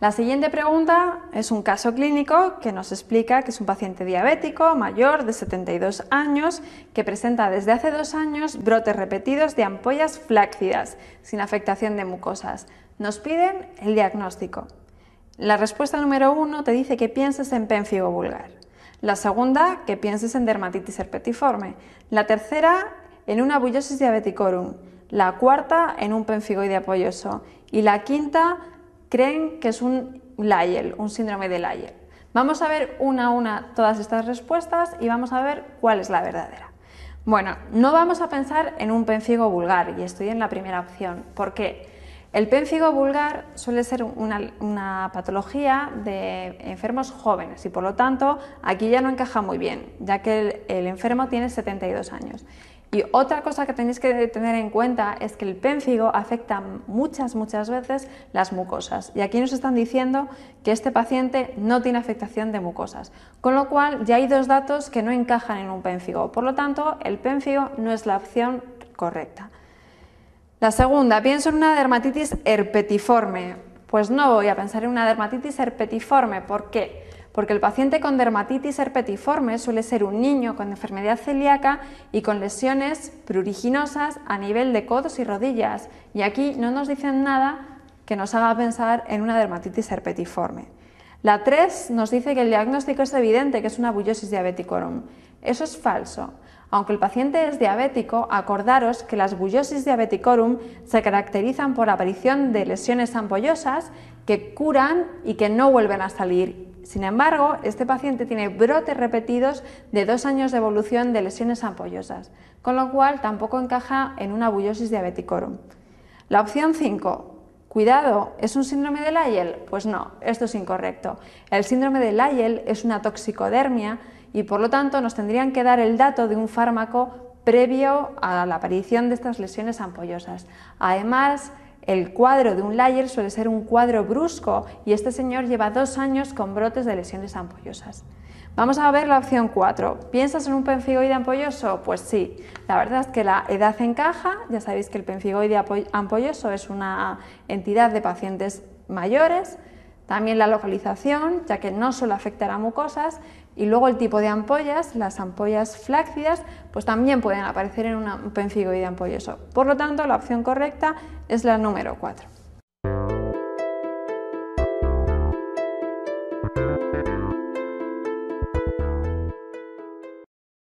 La siguiente pregunta es un caso clínico que nos explica que es un paciente diabético mayor de 72 años que presenta desde hace dos años brotes repetidos de ampollas flácidas sin afectación de mucosas. Nos piden el diagnóstico. La respuesta número uno te dice que pienses en pénfigo vulgar. La segunda, que pienses en dermatitis herpetiforme. La tercera, en una bullosis diabeticorum la cuarta en un penfigoide apoyoso y la quinta creen que es un Lyell, un síndrome de Lyell. Vamos a ver una a una todas estas respuestas y vamos a ver cuál es la verdadera. Bueno, no vamos a pensar en un pénfigo vulgar y estoy en la primera opción. ¿Por qué? El pénfigo vulgar suele ser una, patología de enfermos jóvenes y por lo tanto aquí ya no encaja muy bien, ya que el enfermo tiene 72 años. Y otra cosa que tenéis que tener en cuenta es que el pénfigo afecta muchas, muchas veces las mucosas. Y aquí nos están diciendo que este paciente no tiene afectación de mucosas. Con lo cual ya hay dos datos que no encajan en un pénfigo. Por lo tanto, el pénfigo no es la opción correcta. La segunda, pienso en una dermatitis herpetiforme. Pues no voy a pensar en una dermatitis herpetiforme. ¿Por qué? porque el paciente con dermatitis herpetiforme suele ser un niño con enfermedad celíaca y con lesiones pruriginosas a nivel de codos y rodillas, y aquí no nos dicen nada que nos haga pensar en una dermatitis herpetiforme. La 3 nos dice que el diagnóstico es evidente, que es una bullosis diabeticorum. Eso es falso. Aunque el paciente es diabético, acordaros que las bullosis diabeticorum se caracterizan por aparición de lesiones ampollosas que curan y que no vuelven a salir sin embargo, este paciente tiene brotes repetidos de dos años de evolución de lesiones ampollosas, con lo cual tampoco encaja en una bullosis diabeticorum. La opción 5, Cuidado, ¿es un síndrome de Lyell? Pues no, esto es incorrecto. El síndrome de Lyell es una toxicodermia y por lo tanto nos tendrían que dar el dato de un fármaco previo a la aparición de estas lesiones ampollosas. Además, el cuadro de un Layer suele ser un cuadro brusco y este señor lleva dos años con brotes de lesiones ampollosas. Vamos a ver la opción 4. ¿Piensas en un penfigoide ampolloso? Pues sí. La verdad es que la edad encaja. Ya sabéis que el penfigoide ampolloso es una entidad de pacientes mayores también la localización, ya que no solo afectará a mucosas, y luego el tipo de ampollas, las ampollas flácidas, pues también pueden aparecer en un penfigoide ampolloso. Por lo tanto, la opción correcta es la número 4.